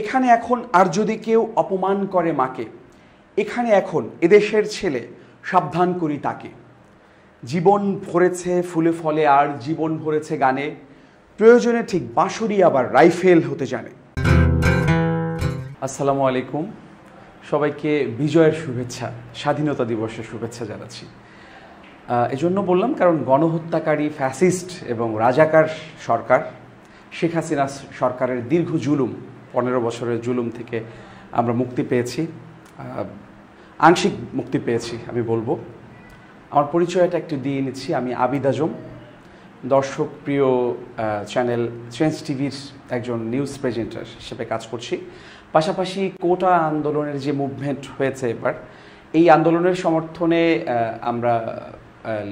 এখানে এখন আর যদি কেউ অপমান করে মাকে এখানে এখন এদেশের ছেলে সাবধান করি তাকে জীবন ভরেছে ফুলে ফলে আর জীবন ভরেছে গানে প্রয়োজনে ঠিক বাঁশুরি আবার রাইফেল হতে জানে আসসালামু আলাইকুম সবাইকে বিজয়ের শুভেচ্ছা স্বাধীনতা দিবসের শুভেচ্ছা জানাচ্ছি এজন্য বললাম কারণ গণহত্যাকারী ফ্যাসিস্ট এবং রাজাকার সরকার শেখ হাসিনা সরকারের দীর্ঘ জুলুম পনেরো বছরের জুলুম থেকে আমরা মুক্তি পেয়েছি আংশিক মুক্তি পেয়েছি আমি বলবো আমার পরিচয়টা একটু দিয়ে নিচ্ছি আমি আবিদ আজম দর্শক প্রিয় চ্যানেল চেঞ্জ টিভির একজন নিউজ প্রেজেন্টার হিসেবে কাজ করছি পাশাপাশি কোটা আন্দোলনের যে মুভমেন্ট হয়েছে এবার এই আন্দোলনের সমর্থনে আমরা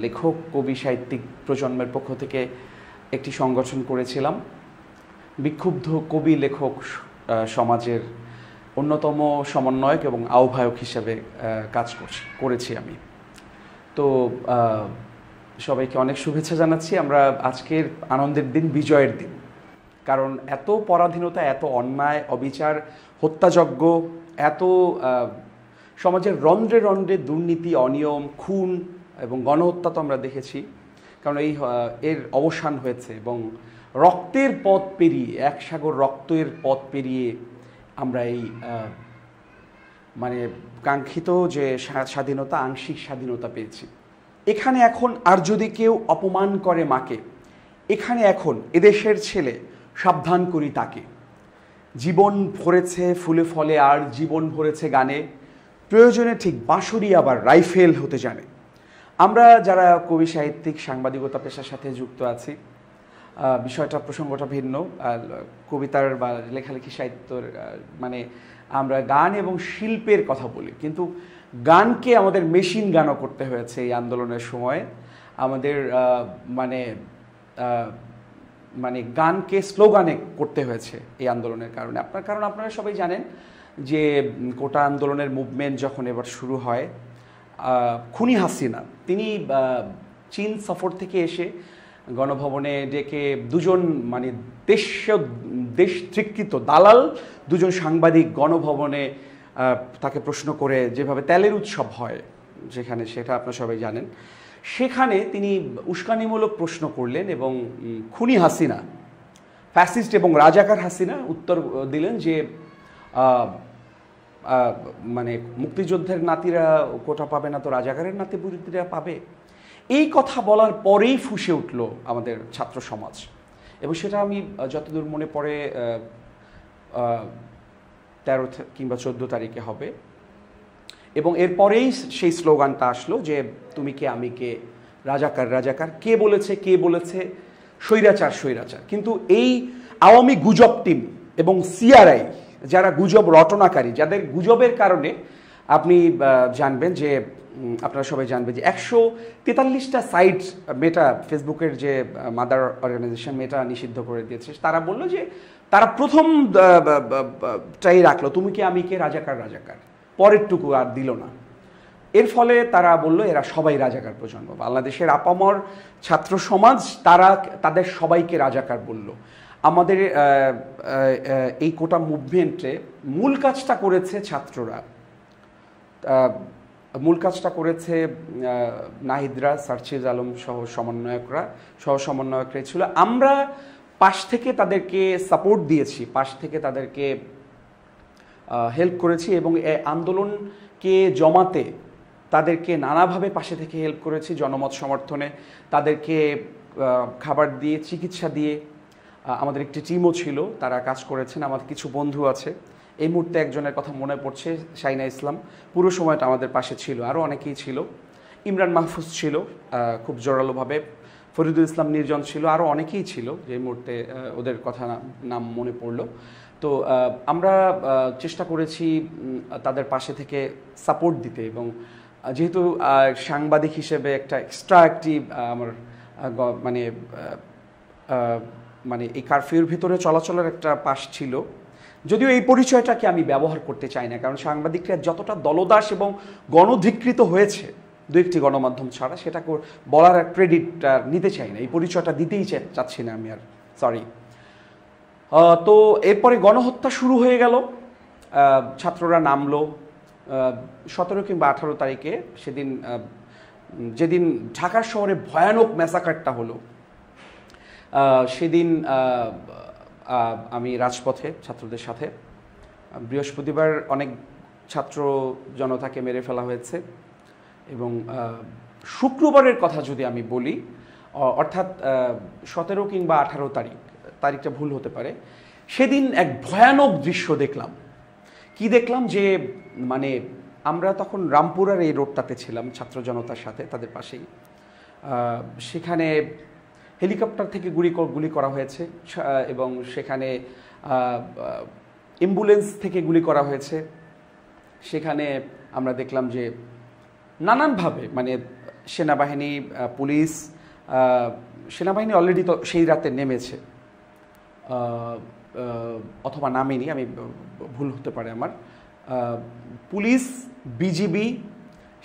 লেখক কবি সাহিত্যিক প্রজন্মের পক্ষ থেকে একটি সংগঠন করেছিলাম বিক্ষুব্ধ কবি লেখক সমাজের অন্যতম সমন্বয়ক এবং আহ্বায়ক হিসেবে কাজ করছি করেছি আমি তো সবাইকে অনেক শুভেচ্ছা জানাচ্ছি আমরা আজকের আনন্দের দিন বিজয়ের দিন কারণ এত পরাধীনতা এত অন্যায় অবিচার হত্যাযজ্ঞ এত সমাজের রন্ধ্রে রন্ধ্রে দুর্নীতি অনিয়ম খুন এবং গণহত্যা তো আমরা দেখেছি কারণ এই এর অবসান হয়েছে এবং রক্তের পথ পেরিয়ে এক সাগর রক্তের পথ পেরিয়ে আমরা এই মানে কাঙ্ক্ষিত যে স্বাধীনতা আংশিক স্বাধীনতা পেয়েছি এখানে এখন আর যদি কেউ অপমান করে মাকে এখানে এখন এদেশের ছেলে সাবধান করি তাকে জীবন ভরেছে ফুলে ফলে আর জীবন ভরেছে গানে প্রয়োজনে ঠিক বাঁশুরি আবার রাইফেল হতে জানে আমরা যারা কবি সাহিত্যিক সাংবাদিকতা পেশার সাথে যুক্ত আছি বিষয়টা প্রসঙ্গটা ভিন্ন কবিতার বা লেখালেখি সাহিত্যর মানে আমরা গান এবং শিল্পের কথা বলি কিন্তু গানকে আমাদের মেশিন গানও করতে হয়েছে এই আন্দোলনের সময় আমাদের মানে মানে গানকে স্লোগানে করতে হয়েছে এই আন্দোলনের কারণে আপনার কারণ আপনারা সবাই জানেন যে কোটা আন্দোলনের মুভমেন্ট যখন এবার শুরু হয় খুনি হাসিনা তিনি চীন সফর থেকে এসে গণভবনে ডেকে দুজন মানে দেশ দেশ তৃক্ষিত দালাল দুজন সাংবাদিক গণভবনে তাকে প্রশ্ন করে যেভাবে তেলের উৎসব হয় যেখানে সেটা আপনারা সবাই জানেন সেখানে তিনি উস্কানিমূলক প্রশ্ন করলেন এবং খুনি হাসিনা ফ্যাসিস্ট এবং রাজাকার হাসিনা উত্তর দিলেন যে মানে মুক্তিযোদ্ধের নাতিরা কোটা পাবে না তো রাজাকারের নাতি বুড়িরা পাবে এই কথা বলার পরেই ফুসে উঠল আমাদের ছাত্র সমাজ এবং সেটা আমি যতদূর মনে পড়ে তেরো কিংবা চোদ্দ তারিখে হবে এবং এরপরেই সেই স্লোগানটা আসলো যে তুমি কে আমি কে রাজাকার রাজাকার কে বলেছে কে বলেছে স্বৈরাচার স্বৈরাচার কিন্তু এই আওয়ামী গুজব টিম এবং সিআরআই যারা গুজব রটনাকারী যাদের গুজবের কারণে আপনি জানবেন যে আপনারা সবাই জানবেন যে একশো তেতাল্লিশটা সাইট মেটা ফেসবুকের যে মাদার অর্গানাইজেশন মেটা নিষিদ্ধ করে দিয়েছে তারা বলল যে তারা প্রথম টাই রাখলো তুমি কি আমি কে রাজাকার রাজাকার পরেরটুকু আর দিল না এর ফলে তারা বলল এরা সবাই রাজাকার প্রজন্ম বাংলাদেশের আপামর ছাত্র সমাজ তারা তাদের সবাইকে রাজাকার বলল আমাদের এই কোটা মুভমেন্টে মূল কাজটা করেছে ছাত্ররা মূল কাজটা করেছে নাহিদরা সার্চিজ আলম সহ সমন্বয়করা সহ সমন্বয়করাই ছিল আমরা পাশ থেকে তাদেরকে সাপোর্ট দিয়েছি পাশ থেকে তাদেরকে হেল্প করেছি এবং আন্দোলনকে জমাতে তাদেরকে নানাভাবে পাশে থেকে হেল্প করেছি জনমত সমর্থনে তাদেরকে খাবার দিয়ে চিকিৎসা দিয়ে আমাদের একটি টিমও ছিল তারা কাজ করেছেন আমার কিছু বন্ধু আছে এই মুহূর্তে একজনের কথা মনে পড়ছে সাইনা ইসলাম পুরো সময়টা আমাদের পাশে ছিল আরও অনেকেই ছিল ইমরান মাহফুজ ছিল খুব জোরালোভাবে ফরিদুল ইসলাম নির্জন ছিল আরও অনেকেই ছিল যে মুহূর্তে ওদের কথা নাম মনে পড়ল তো আমরা চেষ্টা করেছি তাদের পাশে থেকে সাপোর্ট দিতে এবং যেহেতু সাংবাদিক হিসেবে একটা এক্সট্রা একটি আমার মানে মানে এই কারফিউর ভিতরে চলাচলের একটা পাশ ছিল যদিও এই পরিচয়টাকে আমি ব্যবহার করতে চাই না কারণ সাংবাদিকরা যতটা দলদাস এবং গণধিকৃত হয়েছে দু একটি গণমাধ্যম ছাড়া সেটা বলার আর ক্রেডিট নিতে চাই না এই পরিচয়টা দিতেই চাচ্ছি না আমি আর সরি তো এরপরে গণহত্যা শুরু হয়ে গেল ছাত্ররা নামলো সতেরো কিংবা আঠারো তারিখে সেদিন যেদিন ঢাকা শহরে ভয়ানক ম্যাসাকারটা হলো সেদিন আমি রাজপথে ছাত্রদের সাথে বৃহস্পতিবার অনেক ছাত্র জনতাকে মেরে ফেলা হয়েছে এবং শুক্রবারের কথা যদি আমি বলি অর্থাৎ সতেরো কিংবা আঠারো তারিখ তারিখটা ভুল হতে পারে সেদিন এক ভয়ানক দৃশ্য দেখলাম কি দেখলাম যে মানে আমরা তখন রামপুরার এই রোডটাতে ছিলাম ছাত্র জনতার সাথে তাদের পাশেই সেখানে হেলিকপ্টার থেকে গুলি গুলি করা হয়েছে এবং সেখানে অ্যাম্বুলেন্স থেকে গুলি করা হয়েছে সেখানে আমরা দেখলাম যে নানানভাবে মানে সেনাবাহিনী পুলিশ সেনাবাহিনী অলরেডি তো সেই রাতে নেমেছে অথবা নামেনি আমি ভুল হতে পারে আমার পুলিশ বিজিবি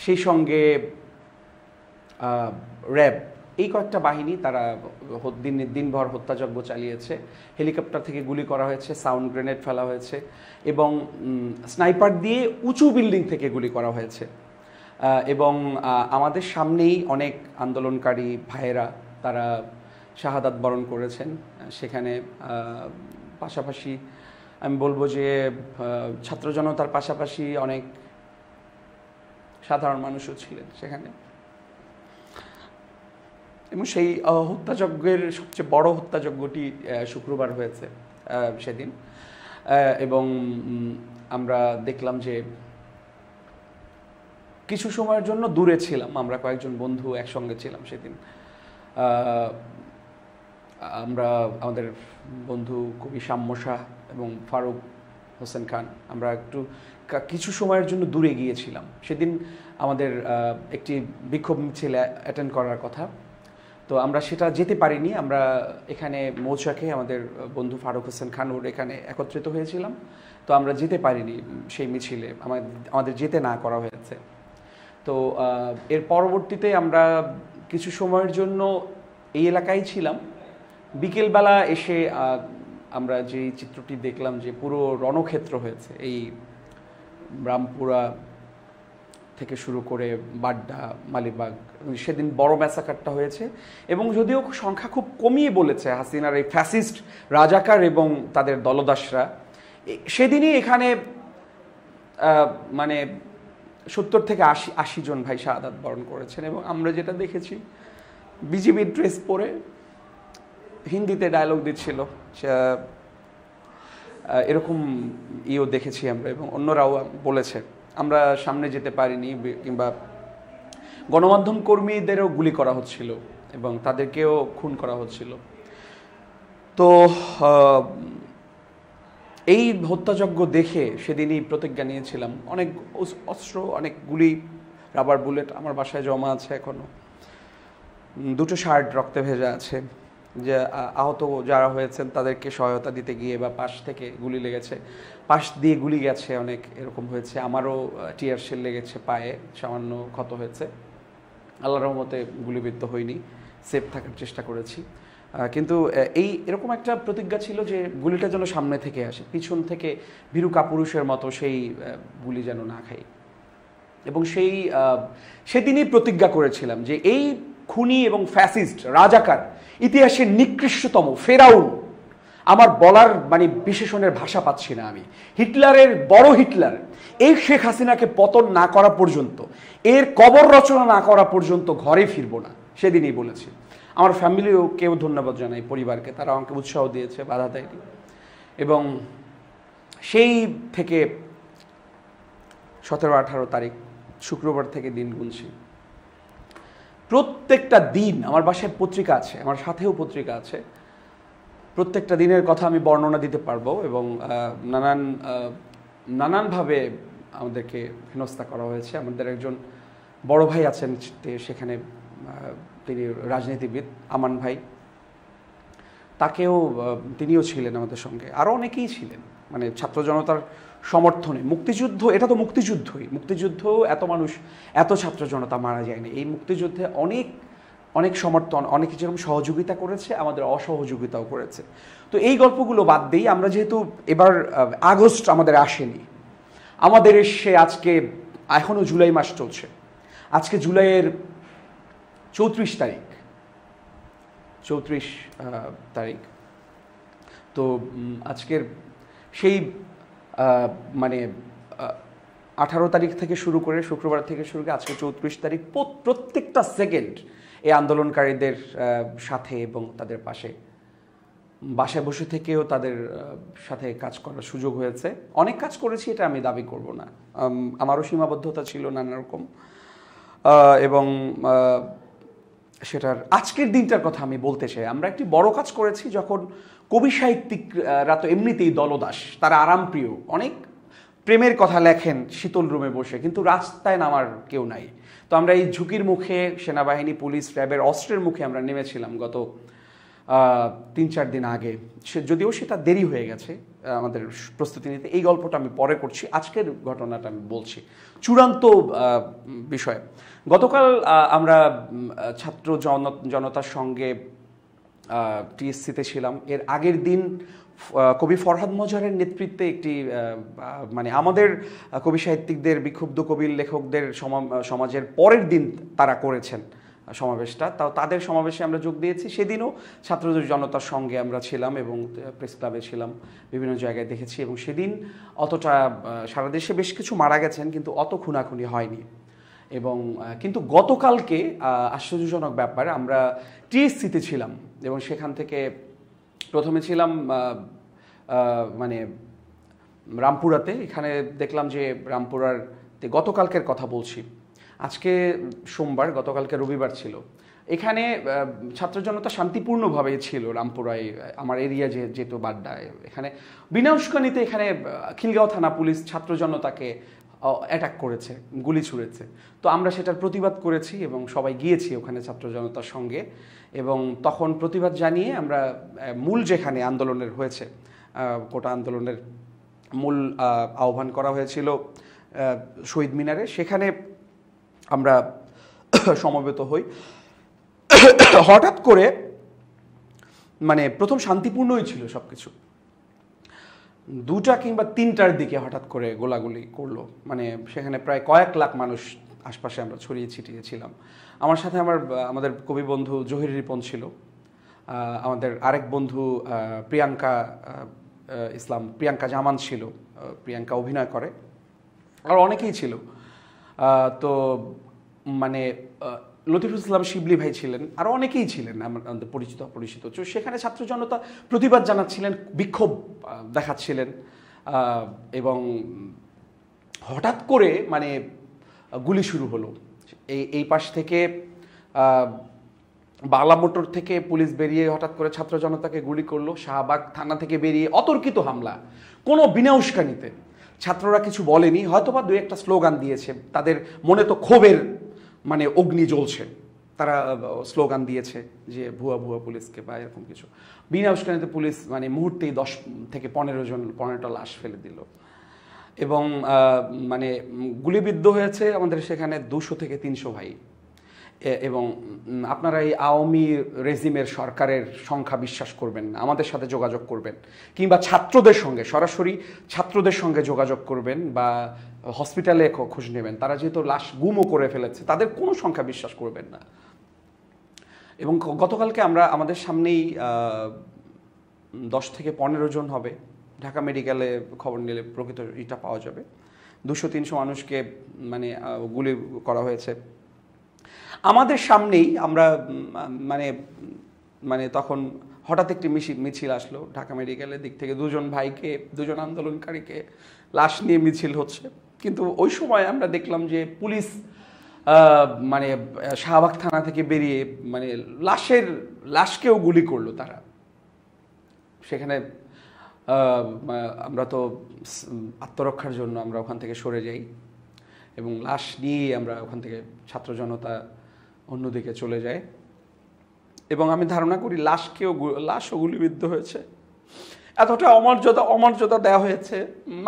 সেই সঙ্গে র্যাব এই কয়েকটা বাহিনী তারা দিন দিনভর হত্যাযজ্ঞ চালিয়েছে হেলিকপ্টার থেকে গুলি করা হয়েছে সাউন্ড গ্রেনেড ফেলা হয়েছে এবং স্নাইপার দিয়ে উঁচু বিল্ডিং থেকে গুলি করা হয়েছে এবং আমাদের সামনেই অনেক আন্দোলনকারী ভাইয়েরা তারা শাহাদাত বরণ করেছেন সেখানে পাশাপাশি আমি বলবো যে ছাত্র জনতার পাশাপাশি অনেক সাধারণ মানুষও ছিলেন সেখানে এবং সেই হত্যাযজ্ঞের সবচেয়ে বড় হত্যাযজ্ঞটি শুক্রবার হয়েছে সেদিন এবং আমরা দেখলাম যে কিছু সময়ের জন্য দূরে ছিলাম আমরা কয়েকজন বন্ধু একসঙ্গে ছিলাম সেদিন আমরা আমাদের বন্ধু কবি সাম্য শাহ এবং ফারুক হোসেন খান আমরা একটু কিছু সময়ের জন্য দূরে গিয়েছিলাম সেদিন আমাদের একটি বিক্ষোভ মিছিল অ্যাটেন্ড করার কথা তো আমরা সেটা যেতে পারিনি আমরা এখানে মৌচাকে আমাদের বন্ধু ফারুক হোসেন খানুর এখানে একত্রিত হয়েছিলাম তো আমরা যেতে পারিনি সেই মিছিলে আমাদের যেতে না করা হয়েছে তো এর পরবর্তীতে আমরা কিছু সময়ের জন্য এই এলাকায় ছিলাম বিকেলবেলা এসে আমরা যে চিত্রটি দেখলাম যে পুরো রণক্ষেত্র হয়েছে এই রামপুরা থেকে শুরু করে বাড্ডা মালিবাগ সেদিন বড় ম্যাসাকারটা হয়েছে এবং যদিও সংখ্যা খুব কমিয়ে বলেছে হাসিনার এই ফ্যাসিস্ট রাজাকার এবং তাদের দলদাসরা সেদিনই এখানে মানে সত্তর থেকে আশি আশি জন ভাই শাহাদ বরণ করেছেন এবং আমরা যেটা দেখেছি বিজিবির ড্রেস পরে হিন্দিতে ডায়লগ দিচ্ছিল এরকম ইও দেখেছি আমরা এবং অন্যরাও বলেছে আমরা সামনে যেতে পারিনি কিংবা গণমাধ্যম কর্মীদেরও গুলি করা হচ্ছিল এবং তাদেরকেও খুন করা হচ্ছিল তো এই হত্যাযজ্ঞ দেখে সেদিনই প্রতিজ্ঞা নিয়েছিলাম অনেক অস্ত্র অনেক গুলি রাবার বুলেট আমার বাসায় জমা আছে এখনও দুটো শার্ট রক্তে ভেজা আছে যে আহত যারা হয়েছেন তাদেরকে সহায়তা দিতে গিয়ে বা পাশ থেকে গুলি লেগেছে পাশ দিয়ে গুলি গেছে অনেক এরকম হয়েছে আমারও টিয়ার সেল লেগেছে পায়ে সামান্য ক্ষত হয়েছে আল্লাহ রহমতে গুলিবিদ্ধ হয়নি সেফ থাকার চেষ্টা করেছি কিন্তু এই এরকম একটা প্রতিজ্ঞা ছিল যে গুলিটা যেন সামনে থেকে আসে পিছন থেকে ভীরু কাপুরুষের মতো সেই গুলি যেন না খাই এবং সেই সেদিনই প্রতিজ্ঞা করেছিলাম যে এই খুনি এবং ফ্যাসিস্ট রাজাকার ইতিহাসের নিকৃষ্টতম ফেরাউন আমার বলার মানে বিশেষণের ভাষা পাচ্ছি না আমি হিটলারের বড় হিটলার এই শেখ হাসিনাকে পতন না করা পর্যন্ত এর কবর রচনা না করা পর্যন্ত ঘরে ফিরবো না সেদিনই বলেছি আমার ফ্যামিলিও কেউ ধন্যবাদ জানাই পরিবারকে তারা আমাকে উৎসাহ দিয়েছে বাধা দেয়নি এবং সেই থেকে সতেরো আঠারো তারিখ শুক্রবার থেকে দিন গুনছি প্রত্যেকটা দিন আমার বাসায় পত্রিকা আছে আমার সাথেও পত্রিকা আছে প্রত্যেকটা দিনের কথা আমি বর্ণনা দিতে পারবো এবং নানান নানানভাবে আমাদেরকে হেনস্থা করা হয়েছে আমাদের একজন বড় ভাই আছেন সেখানে তিনি রাজনীতিবিদ আমান ভাই তাকেও তিনিও ছিলেন আমাদের সঙ্গে আরও অনেকেই ছিলেন মানে ছাত্র জনতার সমর্থনে মুক্তিযুদ্ধ এটা তো মুক্তিযুদ্ধই মুক্তিযুদ্ধ এত মানুষ এত ছাত্র জনতা মারা যায়নি এই মুক্তিযুদ্ধে অনেক অনেক সমর্থন অনেকে যেরকম সহযোগিতা করেছে আমাদের অসহযোগিতাও করেছে তো এই গল্পগুলো বাদ দিই আমরা যেহেতু এবার আগস্ট আমাদের আসেনি আমাদের এসে আজকে এখনও জুলাই মাস চলছে আজকে জুলাইয়ের চৌত্রিশ তারিখ চৌত্রিশ তারিখ তো আজকের সেই মানে আঠারো তারিখ থেকে শুরু করে শুক্রবার থেকে শুরু করে আজকে চৌত্রিশ তারিখ প্রত্যেকটা সেকেন্ড এই আন্দোলনকারীদের সাথে এবং তাদের পাশে বাসায় বসে থেকেও তাদের সাথে কাজ করার সুযোগ হয়েছে অনেক কাজ করেছি এটা আমি দাবি করব না আমারও সীমাবদ্ধতা ছিল নানা রকম এবং সেটার আজকের দিনটার কথা আমি বলতে চাই আমরা একটি বড় কাজ করেছি যখন কবি সাহিত্যিকরা তো এমনিতেই দলদাস তারা আরামপ্রিয় অনেক প্রেমের কথা লেখেন শীতল রুমে বসে কিন্তু রাস্তায় নামার কেউ নাই তো আমরা এই ঝুঁকির মুখে সেনাবাহিনী পুলিশ র্যাবের অস্ত্রের মুখে আমরা নেমেছিলাম গত তিন চার দিন আগে সে যদিও সেটা দেরি হয়ে গেছে আমাদের প্রস্তুতি নিতে এই গল্পটা আমি পরে করছি আজকের ঘটনাটা আমি বলছি চূড়ান্ত বিষয় গতকাল আমরা ছাত্র জনতার সঙ্গে টিএসসিতে ছিলাম এর আগের দিন কবি ফরহাদ মজারের নেতৃত্বে একটি মানে আমাদের কবি সাহিত্যিকদের বিক্ষুব্ধ কবির লেখকদের সমাজের পরের দিন তারা করেছেন সমাবেশটা তাও তাদের সমাবেশে আমরা যোগ দিয়েছি সেদিনও ছাত্র জনতার সঙ্গে আমরা ছিলাম এবং প্রেস ক্লাবে ছিলাম বিভিন্ন জায়গায় দেখেছি এবং সেদিন অতটা সারা দেশে বেশ কিছু মারা গেছেন কিন্তু অত খুনাখুনি হয়নি এবং কিন্তু গতকালকে আশ্চর্যজনক ব্যাপার আমরা টিএসসিতে ছিলাম এবং সেখান থেকে প্রথমে ছিলাম মানে রামপুরাতে এখানে দেখলাম যে রামপুরার গতকালকের কথা বলছি আজকে সোমবার গতকালকে রবিবার ছিল এখানে ছাত্র জনতা শান্তিপূর্ণভাবে ছিল রামপুরায় আমার এরিয়া যে যেহেতু বাড্ডায় এখানে বিনা উস্কানিতে এখানে খিলগাঁও থানা পুলিশ ছাত্র জনতাকে অ্যাটাক করেছে গুলি ছুঁড়েছে তো আমরা সেটার প্রতিবাদ করেছি এবং সবাই গিয়েছি ওখানে ছাত্র জনতার সঙ্গে এবং তখন প্রতিবাদ জানিয়ে আমরা মূল যেখানে আন্দোলনের হয়েছে কোটা আন্দোলনের মূল আহ্বান করা হয়েছিল শহীদ মিনারে সেখানে আমরা সমবেত হই হঠাৎ করে মানে প্রথম শান্তিপূর্ণই ছিল সব কিছু দুটা কিংবা তিনটার দিকে হঠাৎ করে গোলাগুলি করলো মানে সেখানে প্রায় কয়েক লাখ মানুষ আশপাশে আমরা ছড়িয়ে ছিটিয়ে ছিলাম আমার সাথে আমার আমাদের কবি বন্ধু জহির রিপন ছিল আমাদের আরেক বন্ধু প্রিয়াঙ্কা ইসলাম প্রিয়াঙ্কা জামান ছিল প্রিয়াঙ্কা অভিনয় করে আর অনেকেই ছিল তো মানে লতিফুল ইসলাম শিবলি ভাই ছিলেন আর অনেকেই ছিলেন আমাদের পরিচিত অপরিচিত তো সেখানে ছাত্র জনতা প্রতিবাদ জানাচ্ছিলেন বিক্ষোভ দেখাচ্ছিলেন এবং হঠাৎ করে মানে গুলি শুরু হলো এই এই পাশ থেকে বালা মোটর থেকে পুলিশ বেরিয়ে হঠাৎ করে ছাত্র জনতাকে গুলি করলো শাহবাগ থানা থেকে বেরিয়ে অতর্কিত হামলা কোনো বিনা উস্কানিতে ছাত্ররা কিছু বলেনি হয়তোবা দু একটা স্লোগান দিয়েছে তাদের মনে তো ক্ষোভের মানে অগ্নি জ্বলছে তারা স্লোগান দিয়েছে যে ভুয়া ভুয়া পুলিশকে বা এরকম কিছু বিনা উস্কানিতে পুলিশ মানে মুহূর্তেই দশ থেকে পনেরো জন পনেরোটা লাশ ফেলে দিল এবং মানে গুলিবিদ্ধ হয়েছে আমাদের সেখানে দুশো থেকে তিনশো ভাই এবং আপনারা এই আওয়ামী রেজিমের সরকারের সংখ্যা বিশ্বাস করবেন না আমাদের সাথে যোগাযোগ করবেন কিংবা ছাত্রদের সঙ্গে সরাসরি ছাত্রদের সঙ্গে যোগাযোগ করবেন বা হসপিটালে খোঁজ নেবেন তারা যেহেতু লাশ গুমও করে ফেলেছে তাদের কোনো সংখ্যা বিশ্বাস করবেন না এবং গতকালকে আমরা আমাদের সামনেই দশ থেকে পনেরো জন হবে ঢাকা মেডিকেলে খবর নিলে প্রকৃত ইটা পাওয়া যাবে দুশো তিনশো মানুষকে মানে গুলি করা হয়েছে আমাদের সামনেই আমরা মানে মানে তখন হঠাৎ একটি মিছিল মিছিল আসলো ঢাকা মেডিকেলের দিক থেকে দুজন ভাইকে দুজন আন্দোলনকারীকে লাশ নিয়ে মিছিল হচ্ছে কিন্তু ওই সময় আমরা দেখলাম যে পুলিশ মানে শাহবাগ থানা থেকে বেরিয়ে মানে লাশের লাশকেও গুলি করলো তারা সেখানে আমরা তো আত্মরক্ষার জন্য আমরা ওখান থেকে সরে যাই এবং লাশ নিয়ে আমরা ওখান থেকে ছাত্র জনতা অন্যদিকে চলে যায় এবং আমি ধারণা করি লাশকেও লাশও গুলিবিদ্ধ হয়েছে এতটা অমর্যাদা অমর্যাদা দেওয়া হয়েছে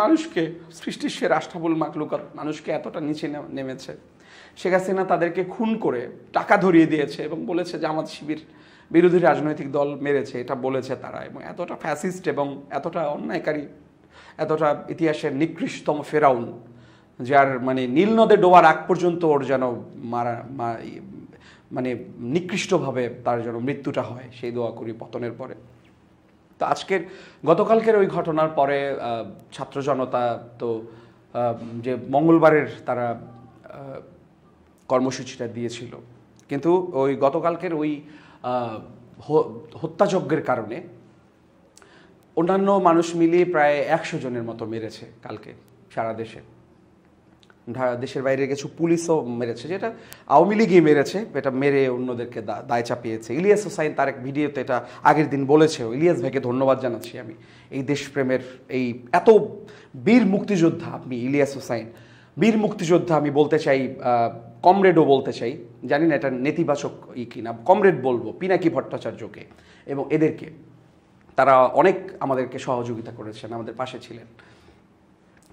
মানুষকে সৃষ্টির সে রাষ্ট্রবুল মাকলুকার মানুষকে এতটা নিচে নেমেছে শেখ হাসিনা তাদেরকে খুন করে টাকা ধরিয়ে দিয়েছে এবং বলেছে আমাদের শিবির বিরোধী রাজনৈতিক দল মেরেছে এটা বলেছে তারা এবং এতটা ফ্যাসিস্ট এবং এতটা অন্যায়কারী এতটা ইতিহাসের নিকৃষ্টতম ফেরাউন যার মানে নীল নদে ডোবার আগ পর্যন্ত ওর যেন মারা মানে নিকৃষ্টভাবে তার যেন মৃত্যুটা হয় সেই দোয়া করি পতনের পরে তো আজকের গতকালকের ওই ঘটনার পরে ছাত্র জনতা তো যে মঙ্গলবারের তারা কর্মসূচিটা দিয়েছিল কিন্তু ওই গতকালকের ওই হত্যাযজ্ঞের কারণে অন্যান্য মানুষ মিলিয়ে প্রায় একশো জনের মতো মেরেছে কালকে সারা দেশে দেশের বাইরে কিছু পুলিশও মেরেছে যেটা আওয়ামী লীগই মেরেছে এটা মেরে অন্যদেরকে দায় চাপিয়েছে ইলিয়াস হোসাইন তার এক ভিডিওতে এটা আগের দিন বলেছেও ইলিয়াস ভাইকে ধন্যবাদ জানাচ্ছি আমি এই দেশপ্রেমের এই এত বীর মুক্তিযোদ্ধা আপনি ইলিয়াস হোসাইন বীর মুক্তিযোদ্ধা আমি বলতে চাই কমরেডও বলতে চাই জানি না এটা নেতিবাচক ই কিনা কমরেড বলবো পিনাকি ভট্টাচার্যকে এবং এদেরকে তারা অনেক আমাদেরকে সহযোগিতা করেছেন আমাদের পাশে ছিলেন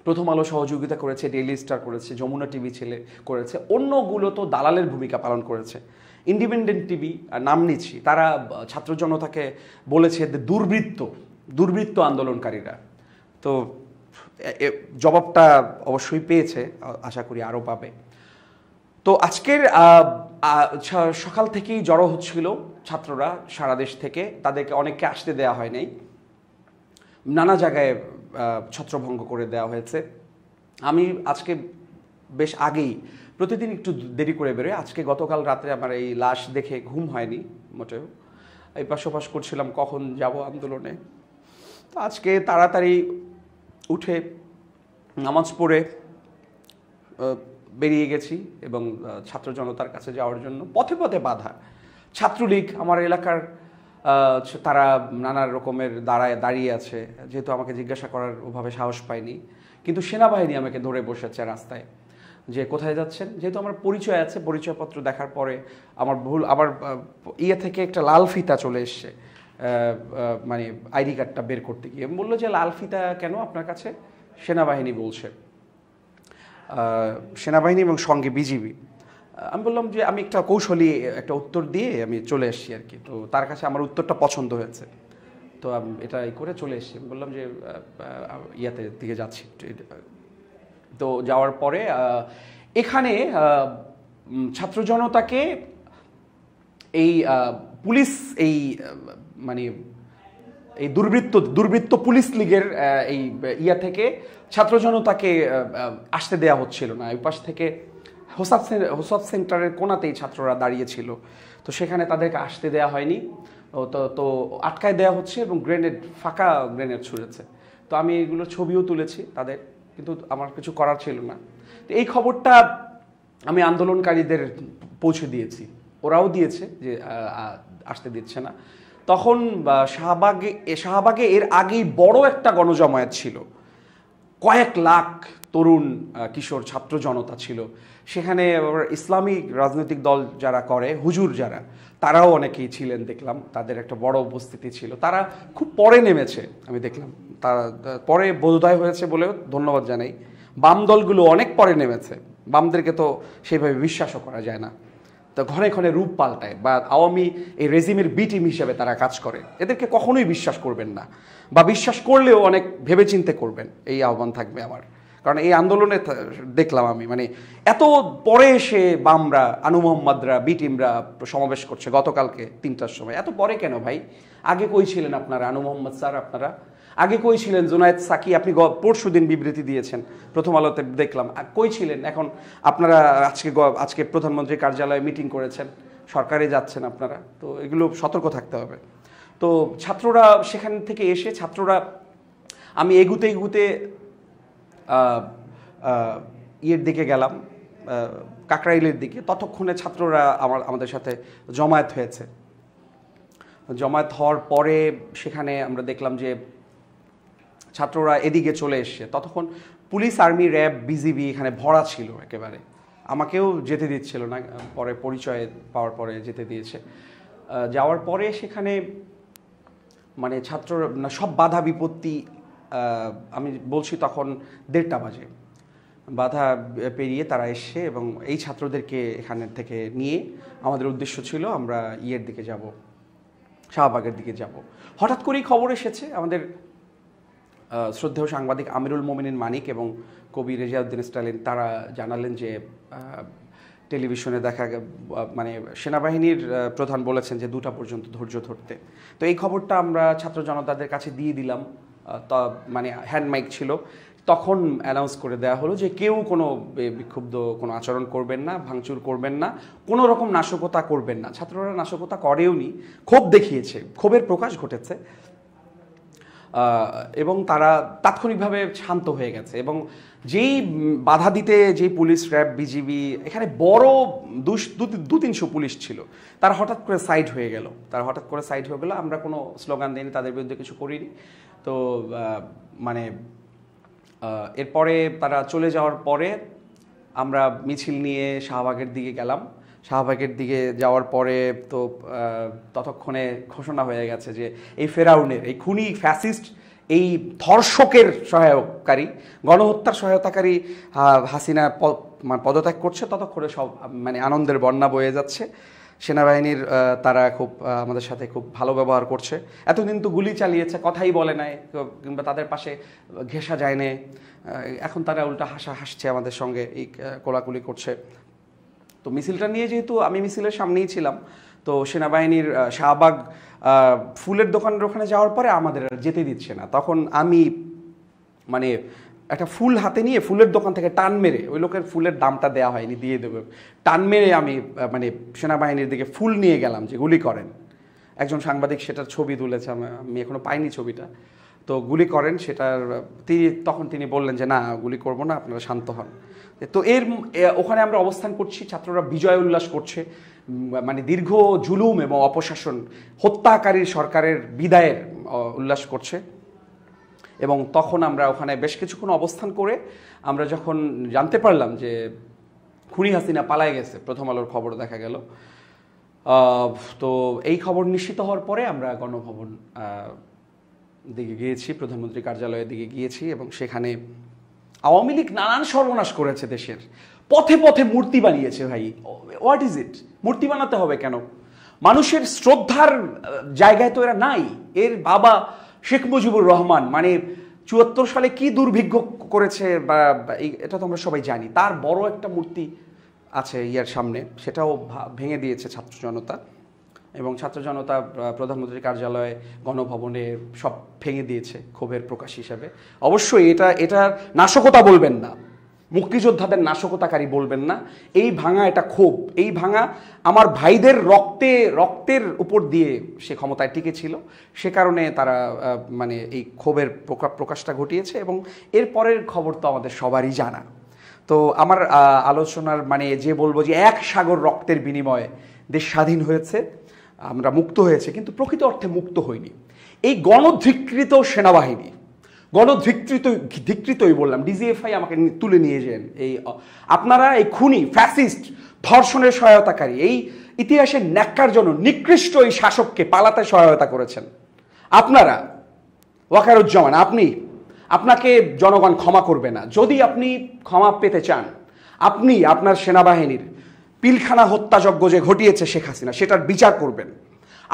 প্রথম আলো সহযোগিতা করেছে ডেইলি স্টার করেছে যমুনা টিভি ছেলে করেছে অন্যগুলো তো দালালের ভূমিকা পালন করেছে ইন্ডিপেন্ডেন্ট টিভি নাম নিচ্ছি তারা ছাত্র জনতাকে বলেছে দুর্বৃত্ত দুর্বৃত্ত আন্দোলনকারীরা তো জবাবটা অবশ্যই পেয়েছে আশা করি আরও পাবে তো আজকের সকাল থেকেই জড়ো হচ্ছিল ছাত্ররা সারা দেশ থেকে তাদেরকে অনেককে আসতে দেয়া হয় নাই নানা জায়গায় ছত্রভঙ্গ করে দেওয়া হয়েছে আমি আজকে বেশ আগেই প্রতিদিন একটু দেরি করে বেরোয় আজকে গতকাল রাত্রে আমার এই লাশ দেখে ঘুম হয়নি মোটেও এই পাশোপাশ করছিলাম কখন যাব আন্দোলনে তো আজকে তাড়াতাড়ি উঠে নামাজ পড়ে বেরিয়ে গেছি এবং ছাত্র জনতার কাছে যাওয়ার জন্য পথে পথে বাধা ছাত্রলীগ আমার এলাকার তারা নানা রকমের দাঁড়ায় দাঁড়িয়ে আছে যেহেতু আমাকে জিজ্ঞাসা করার ওভাবে সাহস পাইনি কিন্তু সেনাবাহিনী আমাকে ধরে বসেছে রাস্তায় যে কোথায় যাচ্ছেন যেহেতু আমার পরিচয় আছে পরিচয়পত্র দেখার পরে আমার ভুল আবার ইয়ে থেকে একটা লাল ফিতা চলে এসছে মানে আইডি কার্ডটা বের করতে গিয়ে বললো যে লাল ফিতা কেন আপনার কাছে সেনাবাহিনী বলছে সেনাবাহিনী এবং সঙ্গে বিজিবি আমি বললাম যে আমি একটা কৌশলী একটা উত্তর দিয়ে আমি চলে এসেছি আর কি তো তার কাছে আমার উত্তরটা পছন্দ হয়েছে তো এটা করে চলে এসেছি বললাম যে ইয়াতে দিকে যাচ্ছি তো যাওয়ার পরে এখানে ছাত্র জনতাকে এই পুলিশ এই মানে এই দুর্বৃত্ত দুর্বৃত্ত পুলিশ লীগের এই ইয়া থেকে ছাত্র জনতাকে আসতে দেয়া হচ্ছিল না এই পাশ থেকে হোসাব হোসাব সেন্টারের কোনাতেই ছাত্ররা দাঁড়িয়েছিল তো সেখানে তাদেরকে আসতে দেয়া হয়নি তো তো আটকায় দেওয়া হচ্ছে এবং গ্রেনেড ফাঁকা গ্রেনেড ছুঁড়েছে তো আমি এগুলো ছবিও তুলেছি তাদের কিন্তু আমার কিছু করার ছিল না তো এই খবরটা আমি আন্দোলনকারীদের পৌঁছে দিয়েছি ওরাও দিয়েছে যে আসতে দিচ্ছে না তখন শাহবাগে শাহবাগে এর আগেই বড় একটা গণজমায়েত ছিল কয়েক লাখ তরুণ কিশোর ছাত্র জনতা ছিল সেখানে ইসলামিক রাজনৈতিক দল যারা করে হুজুর যারা তারাও অনেকেই ছিলেন দেখলাম তাদের একটা বড় উপস্থিতি ছিল তারা খুব পরে নেমেছে আমি দেখলাম তারা পরে বোধোদয় হয়েছে বলেও ধন্যবাদ জানাই বাম দলগুলো অনেক পরে নেমেছে বামদেরকে তো সেইভাবে বিশ্বাসও করা যায় না তো ঘনে ঘনে রূপ পাল্টায় বা আওয়ামী এই রেজিমের বি টিম হিসেবে তারা কাজ করে এদেরকে কখনোই বিশ্বাস করবেন না বা বিশ্বাস করলেও অনেক ভেবেচিন্তে করবেন এই আহ্বান থাকবে আমার কারণ এই আন্দোলনে দেখলাম আমি মানে এত পরে এসে বামরা আনু মোহাম্মদরা বিটিমরা সমাবেশ করছে গতকালকে তিনটার সময় এত পরে কেন ভাই আগে কই ছিলেন আপনারা আনু মোহাম্মদ স্যার আপনারা আগে কই ছিলেন জোনায়েদ সাকি আপনি পরশু দিন বিবৃতি দিয়েছেন প্রথম আলোতে দেখলাম কই ছিলেন এখন আপনারা আজকে আজকে প্রধানমন্ত্রীর কার্যালয়ে মিটিং করেছেন সরকারে যাচ্ছেন আপনারা তো এগুলো সতর্ক থাকতে হবে তো ছাত্ররা সেখান থেকে এসে ছাত্ররা আমি এগুতে এগুতে ইয়ের দিকে গেলাম কাকরাইলের দিকে ততক্ষণে ছাত্ররা আমার আমাদের সাথে জমায়েত হয়েছে জমায়েত হওয়ার পরে সেখানে আমরা দেখলাম যে ছাত্ররা এদিকে চলে এসছে ততক্ষণ পুলিশ আর্মি র্যাব বিজিবি এখানে ভরা ছিল একেবারে আমাকেও যেতে দিচ্ছিল না পরে পরিচয় পাওয়ার পরে যেতে দিয়েছে যাওয়ার পরে সেখানে মানে ছাত্র সব বাধা বিপত্তি আমি বলছি তখন দেড়টা বাজে বাধা পেরিয়ে তারা এসে এবং এই ছাত্রদেরকে এখানের থেকে নিয়ে আমাদের উদ্দেশ্য ছিল আমরা ইয়ের দিকে যাব শাহবাগের দিকে যাব হঠাৎ করেই খবর এসেছে আমাদের শ্রদ্ধেয় সাংবাদিক আমিরুল মোমিনিন মানিক এবং কবি রেজিয়াউদ্দিন স্টালিন তারা জানালেন যে টেলিভিশনে দেখা মানে সেনাবাহিনীর প্রধান বলেছেন যে দুটা পর্যন্ত ধৈর্য ধরতে তো এই খবরটা আমরা ছাত্র জনতাদের কাছে দিয়ে দিলাম মানে হ্যান্ড মাইক ছিল তখন অ্যানাউন্স করে দেওয়া হলো যে কেউ কোনো বিক্ষুব্ধ কোনো আচরণ করবেন না ভাঙচুর করবেন না কোনো রকম নাশকতা করবেন না ছাত্ররা নাশকতা করেওনি ক্ষোভ দেখিয়েছে ক্ষোভের প্রকাশ ঘটেছে এবং তারা তাৎক্ষণিকভাবে শান্ত হয়ে গেছে এবং যেই বাধা দিতে যেই পুলিশ র্যাব বিজিবি এখানে বড় দুশ দু তিনশো পুলিশ ছিল তারা হঠাৎ করে সাইড হয়ে গেল তারা হঠাৎ করে সাইড হয়ে গেল আমরা কোনো স্লোগান দিইনি তাদের বিরুদ্ধে কিছু করিনি তো মানে এরপরে তারা চলে যাওয়ার পরে আমরা মিছিল নিয়ে শাহবাগের দিকে গেলাম শাহবাগের দিকে যাওয়ার পরে তো ততক্ষণে ঘোষণা হয়ে গেছে যে এই ফেরাউনের এই খুনি ফ্যাসিস্ট এই ধর্ষকের সহায়ককারী গণহত্যার সহায়তাকারী হাসিনা মানে পদত্যাগ করছে ততক্ষণে সব মানে আনন্দের বন্যা বয়ে যাচ্ছে সেনাবাহিনীর তারা খুব আমাদের সাথে খুব ভালো ব্যবহার করছে এতদিন তো গুলি চালিয়েছে কথাই বলে নাই কিংবা তাদের পাশে ঘেঁষা যায় না এখন তারা উল্টা হাসা হাসছে আমাদের সঙ্গে এই কোলাকুলি করছে তো মিছিলটা নিয়ে যেহেতু আমি মিছিলের সামনেই ছিলাম তো সেনাবাহিনীর শাহবাগ ফুলের দোকানের ওখানে যাওয়ার পরে আমাদের যেতে দিচ্ছে না তখন আমি মানে একটা ফুল হাতে নিয়ে ফুলের দোকান থেকে টান মেরে ওই লোকের ফুলের দামটা দেওয়া হয়নি দিয়ে দেবে টান মেরে আমি মানে সেনাবাহিনীর দিকে ফুল নিয়ে গেলাম যে গুলি করেন একজন সাংবাদিক সেটার ছবি তুলেছে আমি এখনও পাইনি ছবিটা তো গুলি করেন সেটার তিনি তখন তিনি বললেন যে না গুলি করব না আপনারা শান্ত হন তো এর ওখানে আমরা অবস্থান করছি ছাত্ররা বিজয় উল্লাস করছে মানে দীর্ঘ জুলুম এবং অপশাসন হত্যাকারী সরকারের বিদায়ের উল্লাস করছে এবং তখন আমরা ওখানে বেশ কিছুক্ষণ অবস্থান করে আমরা যখন জানতে পারলাম যে খুনি হাসিনা পালায় গেছে প্রথম আলোর খবর দেখা গেল তো এই খবর নিশ্চিত হওয়ার পরে আমরা গণভবন দিকে গিয়েছি প্রধানমন্ত্রী কার্যালয়ের দিকে গিয়েছি এবং সেখানে আওয়ামী লীগ নানান সর্বনাশ করেছে দেশের পথে পথে মূর্তি বানিয়েছে ভাই হোয়াট ইজ ইট মূর্তি বানাতে হবে কেন মানুষের শ্রদ্ধার জায়গায় তো এরা নাই এর বাবা শেখ মুজিবুর রহমান মানে চুয়াত্তর সালে কি দুর্ভিক্ষ করেছে বা এটা তো আমরা সবাই জানি তার বড় একটা মূর্তি আছে ইয়ার সামনে সেটাও ভেঙে দিয়েছে ছাত্র জনতা এবং ছাত্র জনতা প্রধানমন্ত্রীর কার্যালয়ে গণভবনে সব ভেঙে দিয়েছে ক্ষোভের প্রকাশ হিসাবে অবশ্যই এটা এটার নাশকতা বলবেন না মুক্তিযোদ্ধাদের নাশকতাকারী বলবেন না এই ভাঙা এটা ক্ষোভ এই ভাঙা আমার ভাইদের রক্তে রক্তের উপর দিয়ে সে ক্ষমতায় টিকেছিল সে কারণে তারা মানে এই ক্ষোভের প্রকাশটা ঘটিয়েছে এবং এর পরের খবর তো আমাদের সবারই জানা তো আমার আলোচনার মানে যে বলবো যে এক সাগর রক্তের বিনিময়ে দেশ স্বাধীন হয়েছে আমরা মুক্ত হয়েছে কিন্তু প্রকৃত অর্থে মুক্ত হইনি এই গণধিকৃত সেনাবাহিনী গণধিকৃত ধিকৃতই বললাম ডিজিএফআই আমাকে তুলে নিয়ে যান এই আপনারা এই খুনি ফ্যাসিস্ট ধর্ষণের সহায়তাকারী এই ইতিহাসের ন্যাক্কার জন্য নিকৃষ্ট এই শাসককে পালাতে সহায়তা করেছেন আপনারা ওয়াকারুজ্জামান আপনি আপনাকে জনগণ ক্ষমা করবে না যদি আপনি ক্ষমা পেতে চান আপনি আপনার সেনাবাহিনীর পিলখানা হত্যাযজ্ঞ যে ঘটিয়েছে শেখ হাসিনা সেটার বিচার করবেন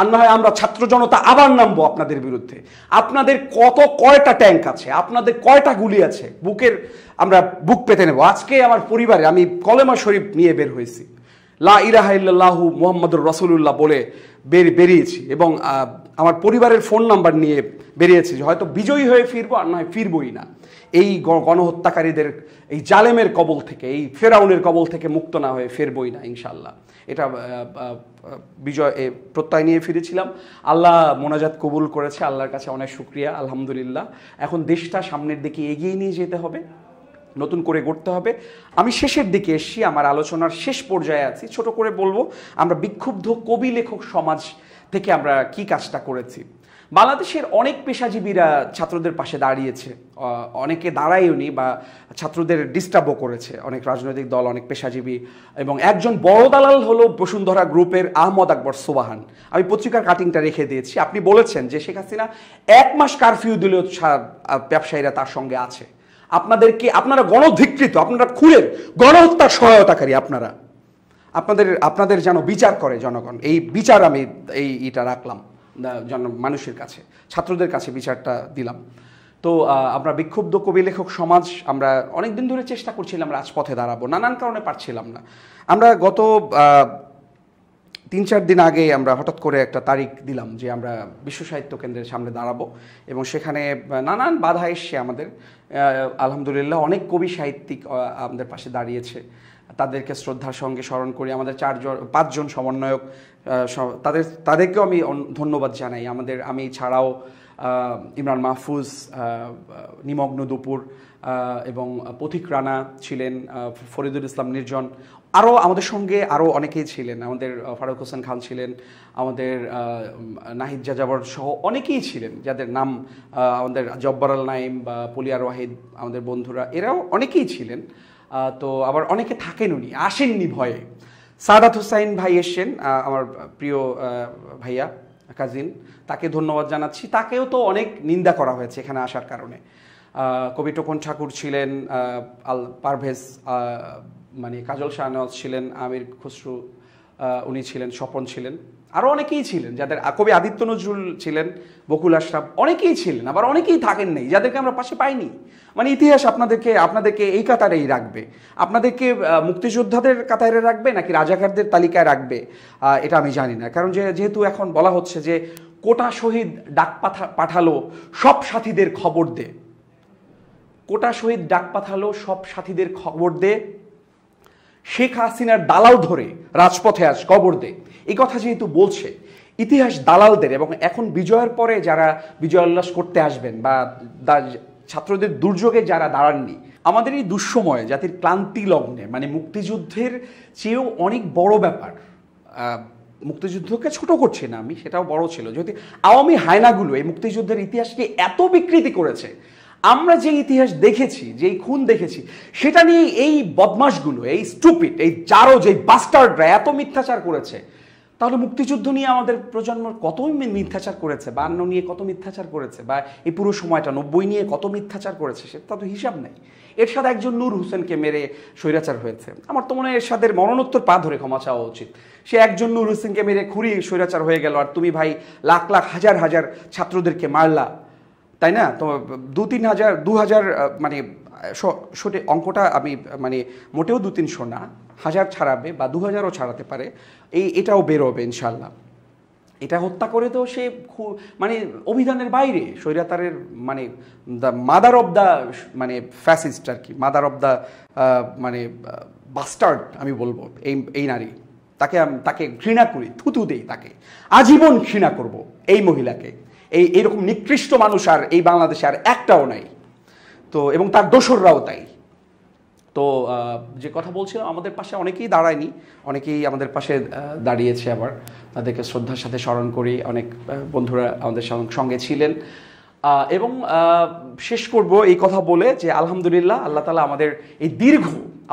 আর না হয় আমরা ছাত্র জনতা আবার নামবো আপনাদের বিরুদ্ধে আপনাদের কত কয়টা ট্যাঙ্ক আছে আপনাদের কয়টা গুলি আছে বুকের আমরা বুক পেতে নেব আজকে আমার পরিবারে আমি কলেমা শরীফ নিয়ে বের হয়েছি লা ইরাহাল্লাহু মোহাম্মদুর রসুল্লাহ বলে বের বেরিয়েছি এবং আমার পরিবারের ফোন নাম্বার নিয়ে বেরিয়েছি হয়তো বিজয়ী হয়ে ফিরবো আর না হয় ফিরবই না এই গণহত্যাকারীদের এই জালেমের কবল থেকে এই ফেরাউনের কবল থেকে মুক্ত না হয়ে ফেরবই না ইনশাল্লাহ এটা বিজয় প্রত্যয় নিয়ে ফিরেছিলাম আল্লাহ মোনাজাত কবুল করেছে আল্লাহর কাছে অনেক শুক্রিয়া আলহামদুলিল্লাহ এখন দেশটা সামনের দিকে এগিয়ে নিয়ে যেতে হবে নতুন করে গড়তে হবে আমি শেষের দিকে এসছি আমার আলোচনার শেষ পর্যায়ে আছি ছোট করে বলবো আমরা বিক্ষুব্ধ কবি লেখক সমাজ থেকে আমরা কি কাজটা করেছি বাংলাদেশের অনেক পেশাজীবীরা ছাত্রদের পাশে দাঁড়িয়েছে অনেকে দাঁড়ায়নি বা ছাত্রদের ডিস্টার্বও করেছে অনেক রাজনৈতিক দল অনেক পেশাজীবী এবং একজন বড় দালাল হলো বসুন্ধরা গ্রুপের আহমদ আকবর সোবাহান আমি পত্রিকার কাটিংটা রেখে দিয়েছি আপনি বলেছেন যে শেখ হাসিনা এক মাস কারফিউ দিলেও ব্যবসায়ীরা তার সঙ্গে আছে আপনাদেরকে আপনারা গণধিকৃত আপনারা খুলে গণহত্যার সহায়তাকারী আপনারা আপনাদের আপনাদের যেন বিচার করে জনগণ এই বিচার আমি এই এটা রাখলাম জন মানুষের কাছে ছাত্রদের কাছে বিচারটা দিলাম তো আমরা বিক্ষুব্ধ কবি লেখক সমাজ আমরা অনেক দিন ধরে চেষ্টা করছিলাম রাজপথে দাঁড়াবো নানান কারণে পারছিলাম না আমরা গত তিন চার দিন আগে আমরা হঠাৎ করে একটা তারিখ দিলাম যে আমরা বিশ্ব সাহিত্য কেন্দ্রের সামনে দাঁড়াবো এবং সেখানে নানান বাধা এসছে আমাদের আলহামদুলিল্লাহ অনেক কবি সাহিত্যিক আমাদের পাশে দাঁড়িয়েছে তাদেরকে শ্রদ্ধার সঙ্গে স্মরণ করি আমাদের চারজন পাঁচজন সমন্বয়ক তাদের তাদেরকেও আমি ধন্যবাদ জানাই আমাদের আমি ছাড়াও ইমরান মাহফুজ নিমগ্ন দুপুর এবং পথিক রানা ছিলেন ফরিদুল ইসলাম নির্জন আরও আমাদের সঙ্গে আরও অনেকেই ছিলেন আমাদের ফারুক হোসেন খান ছিলেন আমাদের নাহিদ জাজাবর সহ অনেকেই ছিলেন যাদের নাম আমাদের জব্বার আল নাইম বা পলিয়ার ওয়াহিদ আমাদের বন্ধুরা এরাও অনেকেই ছিলেন তো আবার অনেকে থাকেন উনি আসেননি ভয়ে সাদাত হুসাইন ভাই এসেন আমার প্রিয় ভাইয়া কাজিন তাকে ধন্যবাদ জানাচ্ছি তাকেও তো অনেক নিন্দা করা হয়েছে এখানে আসার কারণে কবি টোকন ঠাকুর ছিলেন আল পারভেজ মানে কাজল শাহনওয়াজ ছিলেন আমির খুসরু উনি ছিলেন স্বপন ছিলেন আরও অনেকেই ছিলেন যাদের কবি আদিত্য নজরুল ছিলেন বকুল আশরাফ অনেকেই ছিলেন আবার অনেকেই থাকেন নেই যাদেরকে আমরা পাশে পাইনি মানে ইতিহাস আপনাদেরকে আপনাদেরকে এই কাতারেই রাখবে আপনাদেরকে মুক্তিযোদ্ধাদের কাতারে রাখবে নাকি রাজাকারদের তালিকায় রাখবে এটা আমি জানি না কারণ যে যেহেতু এখন বলা হচ্ছে যে কোটা শহীদ ডাক পাঠা পাঠালো সব সাথীদের খবর দে কোটা শহীদ ডাক পাঠালো সব সাথীদের খবর দে শেখ হাসিনার দালাল ধরে রাজপথে আজ কবর দে এই কথা যেহেতু বলছে ইতিহাস দালালদের এবং এখন বিজয়ের পরে যারা বিজয় উল্লাস করতে আসবেন বা ছাত্রদের দুর্যোগে যারা দাঁড়াননি আমাদের এই দুঃসময়ে জাতির ক্লান্তি লগ্নে মানে মুক্তিযুদ্ধের চেয়েও অনেক বড় ব্যাপার মুক্তিযুদ্ধকে ছোট করছি না আমি সেটাও বড় ছিল যদি আওয়ামী হায়নাগুলো এই মুক্তিযুদ্ধের ইতিহাসকে এত বিকৃতি করেছে আমরা যে ইতিহাস দেখেছি যেই খুন দেখেছি সেটা নিয়ে এই বদমাশগুলো এই স্টুপিট এই চারো যে বাস্টার্ডরা এত মিথ্যাচার করেছে তাহলে মুক্তিযুদ্ধ নিয়ে আমাদের প্রজন্ম কত মিথ্যাচার করেছে বা অন্য নিয়ে কত মিথ্যাচার করেছে বা এই পুরো সময়টা নব্বই নিয়ে কত মিথ্যাচার করেছে সেটা তো হিসাব নেই এরশাদ একজন নূর হোসেনকে মেরে স্বৈরাচার হয়েছে আমার তো মনে হয় এরশাদের মরণোত্তর পা ধরে ক্ষমা চাওয়া উচিত সে একজন নূর হোসেনকে মেরে খুঁড়ি স্বৈরাচার হয়ে গেল আর তুমি ভাই লাখ লাখ হাজার হাজার ছাত্রদেরকে মারলা তাই না তো দু তিন হাজার দু হাজার মানে শোটে অঙ্কটা আমি মানে মোটেও দু তিনশো না হাজার ছাড়াবে বা দু হাজারও ছাড়াতে পারে এই এটাও বেরোবে ইনশাল্লাহ এটা হত্যা করে তো সে মানে অভিধানের বাইরে স্বৈরাতারের মানে দ্য মাদার অফ দ্য মানে ফ্যাসিস্ট আর কি মাদার অফ দ্য মানে বাস্টার্ড আমি বলবো এই এই নারী তাকে তাকে ঘৃণা করি থুতু দেই তাকে আজীবন ঘৃণা করব এই মহিলাকে এই এরকম নিকৃষ্ট মানুষ আর এই বাংলাদেশে আর একটাও নাই তো এবং তার দোসররাও তাই তো যে কথা বলছিলাম আমাদের পাশে অনেকেই দাঁড়ায়নি অনেকেই আমাদের পাশে দাঁড়িয়েছে আবার তাদেরকে শ্রদ্ধার সাথে স্মরণ করি অনেক বন্ধুরা আমাদের সঙ্গে ছিলেন এবং শেষ করব এই কথা বলে যে আলহামদুলিল্লাহ আল্লাহ তালা আমাদের এই দীর্ঘ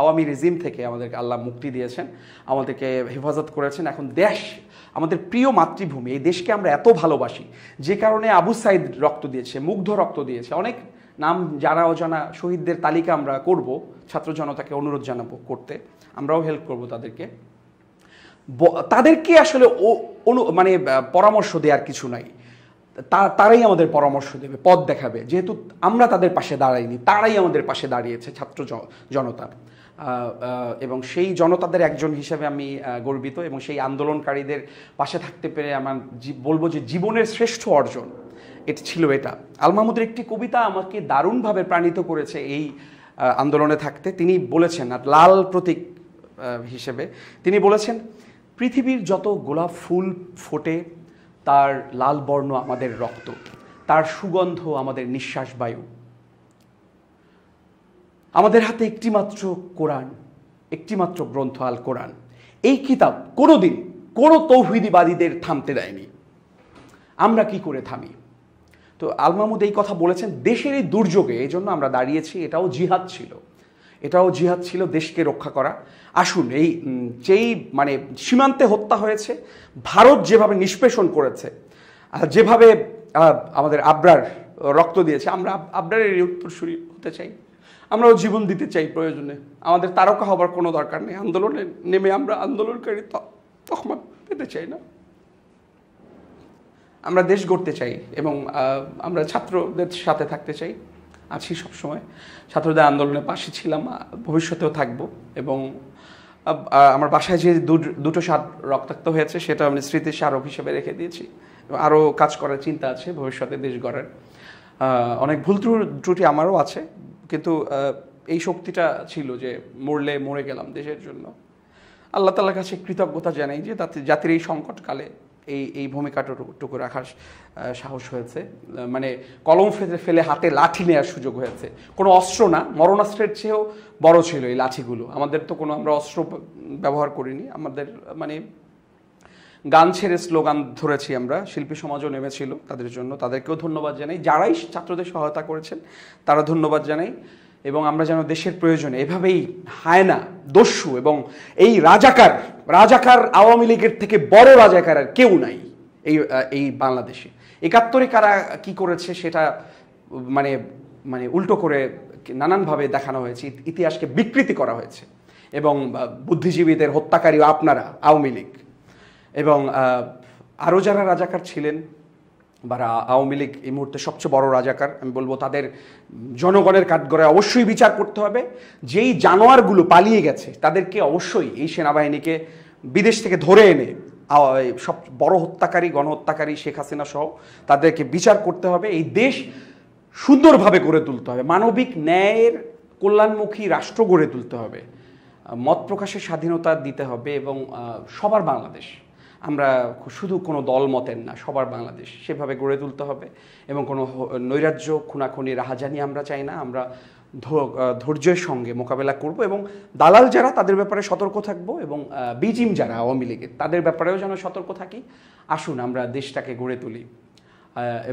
আওয়ামী রেজিম থেকে আমাদেরকে আল্লাহ মুক্তি দিয়েছেন আমাদেরকে হেফাজত করেছেন এখন দেশ আমাদের প্রিয় মাতৃভূমি এই দেশকে আমরা এত ভালোবাসি যে কারণে আবু সাইদ রক্ত দিয়েছে মুগ্ধ রক্ত দিয়েছে অনেক নাম জানা অজানা শহীদদের তালিকা আমরা করব ছাত্র জনতাকে অনুরোধ জানাবো করতে আমরাও হেল্প করব তাদেরকে তাদেরকে আসলে অনু মানে পরামর্শ দেওয়ার কিছু নাই তারাই আমাদের পরামর্শ দেবে পথ দেখাবে যেহেতু আমরা তাদের পাশে দাঁড়াইনি তারাই আমাদের পাশে দাঁড়িয়েছে ছাত্র জনতা এবং সেই জনতাদের একজন হিসেবে আমি গর্বিত এবং সেই আন্দোলনকারীদের পাশে থাকতে পেরে আমার বলবো যে জীবনের শ্রেষ্ঠ অর্জন এটা ছিল এটা আলমামুদের একটি কবিতা আমাকে দারুণভাবে প্রাণিত করেছে এই আন্দোলনে থাকতে তিনি বলেছেন আর লাল প্রতীক হিসেবে তিনি বলেছেন পৃথিবীর যত গোলাপ ফুল ফোটে তার লাল বর্ণ আমাদের রক্ত তার সুগন্ধ আমাদের নিঃশ্বাস বায়ু আমাদের হাতে একটিমাত্র কোরআন একটিমাত্র গ্রন্থ আল কোরআন এই কিতাব কোনো দিন কোনো তৌহিদিবাদীদের থামতে দেয়নি আমরা কি করে থামি তো আলমামুদ এই কথা বলেছেন দেশের এই দুর্যোগে এই জন্য আমরা দাঁড়িয়েছি এটাও জিহাদ ছিল এটাও জিহাদ ছিল দেশকে রক্ষা করা আসুন এই যেই মানে সীমান্তে হত্যা হয়েছে ভারত যেভাবে নিষ্পেষণ করেছে যেভাবে আমাদের আব্রার রক্ত দিয়েছে আমরা আবরারের শুরু হতে চাই আমরাও জীবন দিতে চাই প্রয়োজনে আমাদের তারকা হবার কোনো দরকার নেই আন্দোলনে নেমে আমরা আন্দোলনকারী তখমা পেতে চাই না আমরা দেশ গড়তে চাই এবং আমরা ছাত্রদের সাথে থাকতে চাই আছি সবসময় ছাত্রদের আন্দোলনে পাশে ছিলাম ভবিষ্যতেও থাকব এবং আমার বাসায় যে দুটো সার রক্তাক্ত হয়েছে সেটা আমি স্মৃতির স্মারক হিসেবে রেখে দিয়েছি আরও কাজ করার চিন্তা আছে ভবিষ্যতে দেশ গড়ার অনেক ভুল ত্রুটি আমারও আছে কিন্তু এই শক্তিটা ছিল যে মরলে মরে গেলাম দেশের জন্য আল্লাহ তালার কাছে কৃতজ্ঞতা জানাই যে তাতে জাতির এই সংকটকালে এই এই ভূমিকাটুকু রাখার সাহস হয়েছে মানে কলম ফেলে ফেলে হাতে লাঠি নেওয়ার সুযোগ হয়েছে কোনো অস্ত্র না মরণাস্ত্রের চেয়েও বড় ছিল এই লাঠিগুলো আমাদের তো কোনো আমরা অস্ত্র ব্যবহার করিনি আমাদের মানে গান ছেড়ে স্লোগান ধরেছি আমরা শিল্পী সমাজও নেমেছিল তাদের জন্য তাদেরকেও ধন্যবাদ জানাই যারাই ছাত্রদের সহায়তা করেছেন তারা ধন্যবাদ জানাই এবং আমরা যেন দেশের প্রয়োজনে এভাবেই হায়না দস্যু এবং এই রাজাকার রাজাকার আওয়ামী লীগের থেকে বড় রাজাকার আর কেউ নাই এই এই বাংলাদেশে একাত্তরে কারা কি করেছে সেটা মানে মানে উল্টো করে নানানভাবে দেখানো হয়েছে ইতিহাসকে বিকৃতি করা হয়েছে এবং বুদ্ধিজীবীদের হত্যাকারী আপনারা আওয়ামী লীগ এবং আরও যারা রাজাকার ছিলেন বা আওয়ামী লীগ এই মুহূর্তে সবচেয়ে বড় রাজাকার আমি বলবো তাদের জনগণের কাঠগড়ায় অবশ্যই বিচার করতে হবে যেই জানোয়ারগুলো পালিয়ে গেছে তাদেরকে অবশ্যই এই সেনাবাহিনীকে বিদেশ থেকে ধরে এনে সব বড় হত্যাকারী গণহত্যাকারী শেখ হাসিনা সহ তাদেরকে বিচার করতে হবে এই দেশ সুন্দরভাবে গড়ে তুলতে হবে মানবিক ন্যায়ের কল্যাণমুখী রাষ্ট্র গড়ে তুলতে হবে মত প্রকাশের স্বাধীনতা দিতে হবে এবং সবার বাংলাদেশ আমরা শুধু কোনো দল মতেন না সবার বাংলাদেশ সেভাবে গড়ে তুলতে হবে এবং কোনো নৈরাজ্য খুনাখুনি রাহাজানি আমরা চাই না আমরা ধৈর্যের সঙ্গে মোকাবেলা করব এবং দালাল যারা তাদের ব্যাপারে সতর্ক থাকব এবং বিজিম যারা আওয়ামী লীগের তাদের ব্যাপারেও যেন সতর্ক থাকি আসুন আমরা দেশটাকে গড়ে তুলি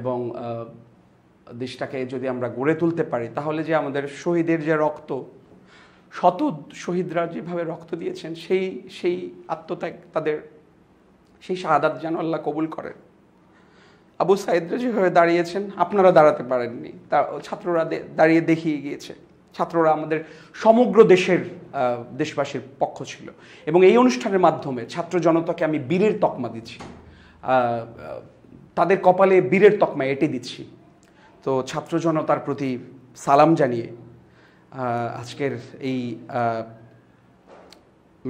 এবং দেশটাকে যদি আমরা গড়ে তুলতে পারি তাহলে যে আমাদের শহীদের যে রক্ত শত শহীদরা যেভাবে রক্ত দিয়েছেন সেই সেই আত্মত্যাগ তাদের সেই শাহাদাত যেন আল্লাহ কবুল করেন আবু সাইদরা যেভাবে দাঁড়িয়েছেন আপনারা দাঁড়াতে পারেননি তা ছাত্ররা দাঁড়িয়ে দেখিয়ে গিয়েছে ছাত্ররা আমাদের সমগ্র দেশের দেশবাসীর পক্ষ ছিল এবং এই অনুষ্ঠানের মাধ্যমে ছাত্র জনতাকে আমি বীরের তকমা দিচ্ছি তাদের কপালে বীরের তকমা এটে দিচ্ছি তো ছাত্র জনতার প্রতি সালাম জানিয়ে আজকের এই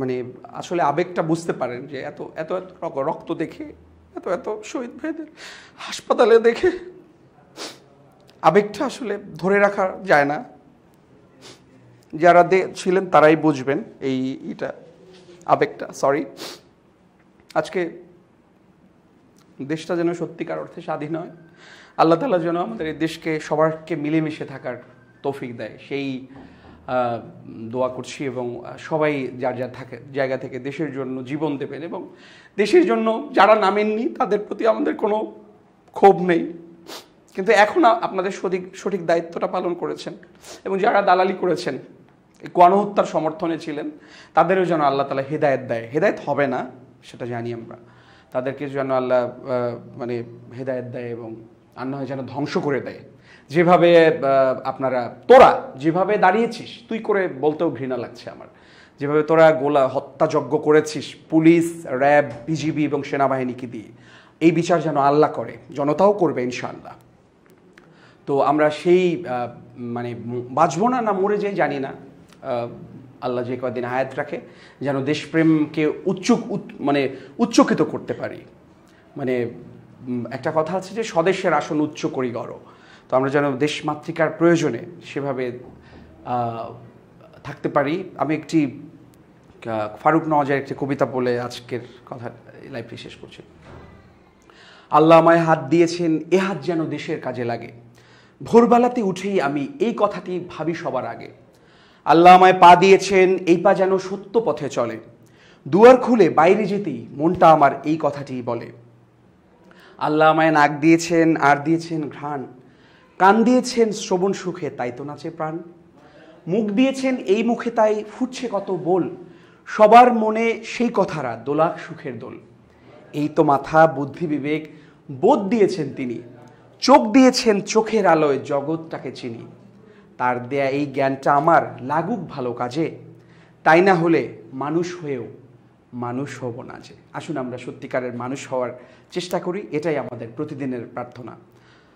মানে আসলে আবেগটা বুঝতে পারেন যে এত এত এত রক্ত দেখে এত এত শহীদ ভাইদের হাসপাতালে দেখে আবেগটা আসলে ধরে রাখা যায় না যারা ছিলেন তারাই বুঝবেন এই এটা আবেগটা সরি আজকে দেশটা যেন সত্যিকার অর্থে স্বাধীন হয় আল্লাহ তালা যেন আমাদের এই দেশকে সবারকে মিলেমিশে থাকার তৌফিক দেয় সেই দোয়া করছি এবং সবাই যার যার থাকে জায়গা থেকে দেশের জন্য জীবন দেবেন এবং দেশের জন্য যারা নামেননি তাদের প্রতি আমাদের কোনো ক্ষোভ নেই কিন্তু এখন আপনাদের সঠিক সঠিক দায়িত্বটা পালন করেছেন এবং যারা দালালি করেছেন গণহত্যার সমর্থনে ছিলেন তাদেরও যেন আল্লাহ তালা হেদায়ত দেয় হেদায়ত হবে না সেটা জানি আমরা তাদেরকে যেন আল্লাহ মানে হেদায়ত দেয় এবং আন্না হয় যেন ধ্বংস করে দেয় যেভাবে আপনারা তোরা যেভাবে দাঁড়িয়েছিস তুই করে বলতেও ঘৃণা লাগছে আমার যেভাবে তোরা গোলা হত্যাযজ্ঞ করেছিস পুলিশ র্যাব বিজিবি এবং সেনাবাহিনীকে দিয়ে এই বিচার যেন আল্লাহ করে জনতাও করবে ইনশাআল্লাহ তো আমরা সেই মানে বাঁচবো না না মরে যাই জানি না আল্লাহ যে কয়েকদিন হায়াত রাখে যেন দেশপ্রেমকে উচ্চ মানে উচ্চকিত করতে পারি মানে একটা কথা আছে যে স্বদেশের আসন উচ্চ করি গড় তো আমরা যেন দেশমাতৃকার প্রয়োজনে সেভাবে থাকতে পারি আমি একটি ফারুক নওয়াজের একটি কবিতা বলে আজকের কথা লাইফটি শেষ করছি আল্লাহ আমায় হাত দিয়েছেন এ হাত যেন দেশের কাজে লাগে ভোরবেলাতে উঠেই আমি এই কথাটি ভাবি সবার আগে আল্লাহ আমায় পা দিয়েছেন এই পা যেন সত্য পথে চলে দুয়ার খুলে বাইরে যেতেই মনটা আমার এই কথাটি বলে আল্লাহ আমায় নাক দিয়েছেন আর দিয়েছেন ঘ্রাণ কান দিয়েছেন শ্রবণ সুখে তাই তো নাচে প্রাণ মুখ দিয়েছেন এই মুখে তাই ফুটছে কত বোল সবার মনে সেই কথারা দোলাক সুখের দোল এই তো মাথা বুদ্ধি বিবেক বোধ দিয়েছেন তিনি চোখ দিয়েছেন চোখের আলোয় জগৎটাকে চিনি তার দেয়া এই জ্ঞানটা আমার লাগুক ভালো কাজে তাই না হলে মানুষ হয়েও মানুষ হব না যে আসুন আমরা সত্যিকারের মানুষ হওয়ার চেষ্টা করি এটাই আমাদের প্রতিদিনের প্রার্থনা